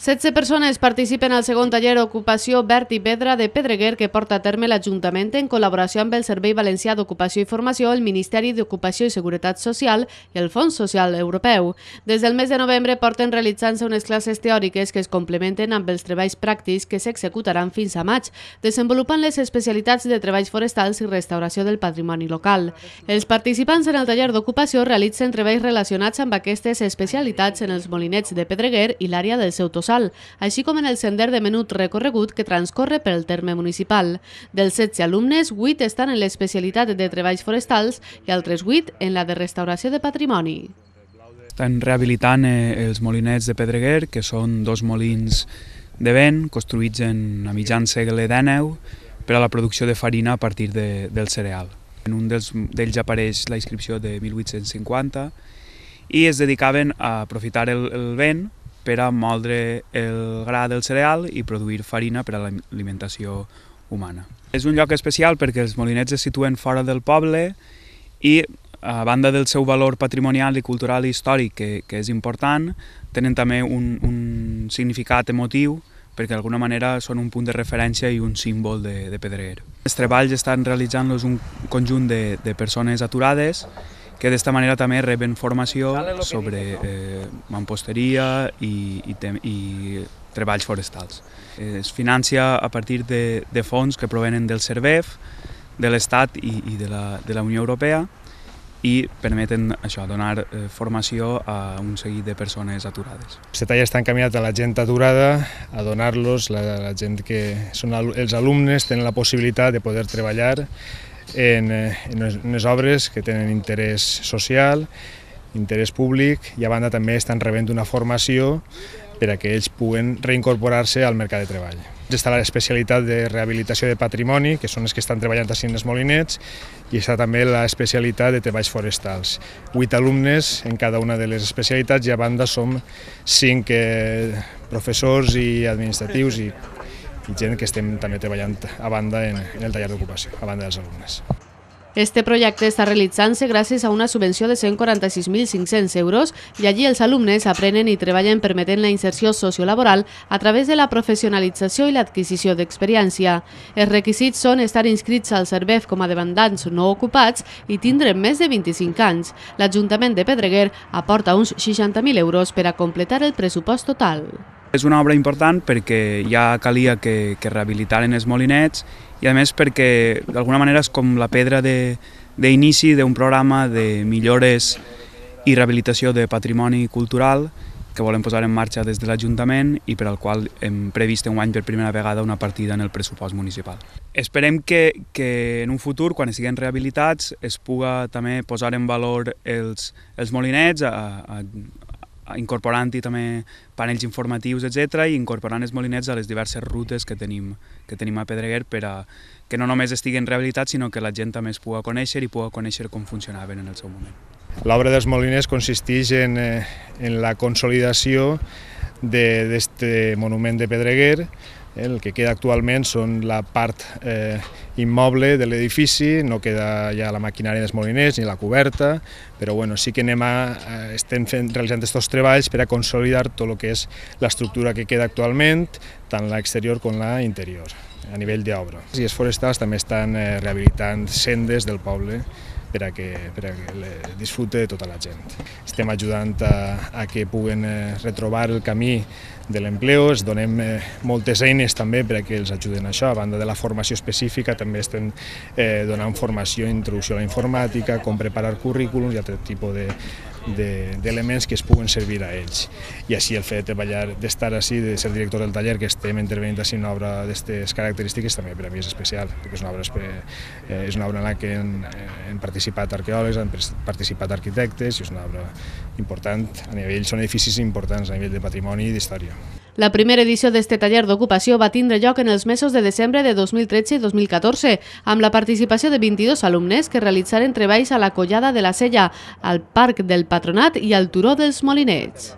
Setze persones participen al segon taller Ocupació Verd i Pedra de Pedreguer que porta a terme l'Ajuntament en col·laboració amb el Servei Valencià d'Ocupació i Formació, el Ministeri d'Ocupació i Seguretat Social i el Fons Social Europeu. Des del mes de novembre porten realitzant-se unes classes teòriques que es complementen amb els treballs pràctics que s'executaran fins a maig, desenvolupant les especialitats de treballs forestals i restauració del patrimoni local. Els participants en el taller d'ocupació realitzen treballs relacionats amb aquestes especialitats en els molinets de Pedreguer i l'àrea del seu tossal, així com en el sender de menut recorregut que transcorre pel terme municipal. Dels 16 alumnes, 8 estan en l'especialitat de treballs forestals i altres 8 en la de restauració de patrimoni. Estan rehabilitant eh, els molinets de Pedreguer, que són dos molins de vent construïts en a mitjan segle d'Àneu per a la producció de farina a partir de, del cereal. En un dels, d'ells apareix la inscripció de 1850 i es dedicaven a aprofitar el, el vent per a moldre el gra del cereal i produir farina per a l'alimentació humana. És un lloc especial perquè els molinets es situen fora del poble i a banda del seu valor patrimonial i cultural i històric, que, que és important, tenen també un, un significat emotiu, perquè d'alguna manera són un punt de referència i un símbol de, de Pedrer. Els treballs estan realitzant-los un conjunt de, de persones aturades que d'esta manera també reben formació sobre eh, mamposteria i, i, i treballs forestals. Es financia a partir de, de fons que provenen del CERVEF, de l'Estat i, i de, la, de la Unió Europea i permeten això, donar eh, formació a un seguit de persones aturades. Se talla està encaminat a la gent aturada, a donar-los, la, la gent que són els alumnes tenen la possibilitat de poder treballar en, eh, en unes obres que tenen interès social, interès públic i a banda també estan rebent una formació per a que ells puguen reincorporar-se al mercat de treball. Està l'especialitat de rehabilitació de patrimoni, que són els que estan treballant a Cines Molinets, i està també l'especialitat de treballs forestals. Vuit alumnes en cada una de les especialitats i a banda som cinc eh, professors i administratius i gent que estem també treballant a banda en, en el taller d'ocupació, a banda dels alumnes. Este projecte està realitzant-se gràcies a una subvenció de 146.500 euros i allí els alumnes aprenen i treballen permetent la inserció sociolaboral a través de la professionalització i l'adquisició d'experiència. Els requisits són estar inscrits al CERVEF com a demandants no ocupats i tindre més de 25 anys. L'Ajuntament de Pedreguer aporta uns 60.000 euros per a completar el pressupost total. És una obra important perquè ja calia que, que rehabilitaren els molinets i a més perquè d'alguna manera és com la pedra d'inici d'un programa de millores i rehabilitació de patrimoni cultural que volem posar en marxa des de l'Ajuntament i per al qual hem previst un any per primera vegada una partida en el pressupost municipal. Esperem que, que en un futur, quan siguin rehabilitats, es puga també posar en valor els, els molinets, a, a, incorporant-hi també panells informatius, etc i incorporant els molinets a les diverses rutes que tenim, que tenim a Pedreguer per a que no només estiguen rehabilitats, sinó que la gent també es pugui conèixer i pugui conèixer com funcionaven en el seu moment. L'obra dels moliners consisteix en, eh, en la consolidació d'aquest monument de Pedreguer, el que queda actualment són la part eh, immoble de l'edifici, no queda ja la maquinària dels moliners ni la coberta, però bueno, sí que anem a, estem fent, realitzant aquests treballs per a consolidar tot el que és l'estructura que queda actualment, tant l'exterior com la interior, a nivell d'obra. I els forestals també estan eh, rehabilitant sendes del poble per a que, per a que disfrute tota la gent. Estem ajudant a, a que puguen eh, retrobar el camí de l'empleo, es donem eh, moltes eines també perquè els ajuden a això, a banda de la formació específica també estem eh, donant formació, introducció a la informàtica, com preparar currículums i altre tipus de, d'elements que es puguen servir a ells. I així el fet de treballar, d'estar així, de ser director del taller, que estem intervenint així en una obra d'aquestes característiques, també per a mi és especial, perquè és una obra, eh, és una obra en la que han, han participat arqueòlegs, han participat arquitectes, i és una obra important a nivell, són edificis importants a nivell de patrimoni i d'història. La primera edició d'este taller d'ocupació va tindre lloc en els mesos de desembre de 2013 i 2014, amb la participació de 22 alumnes que realitzaren treballs a la Collada de la Sella, al Parc del Patronat i al Turó dels Molinets.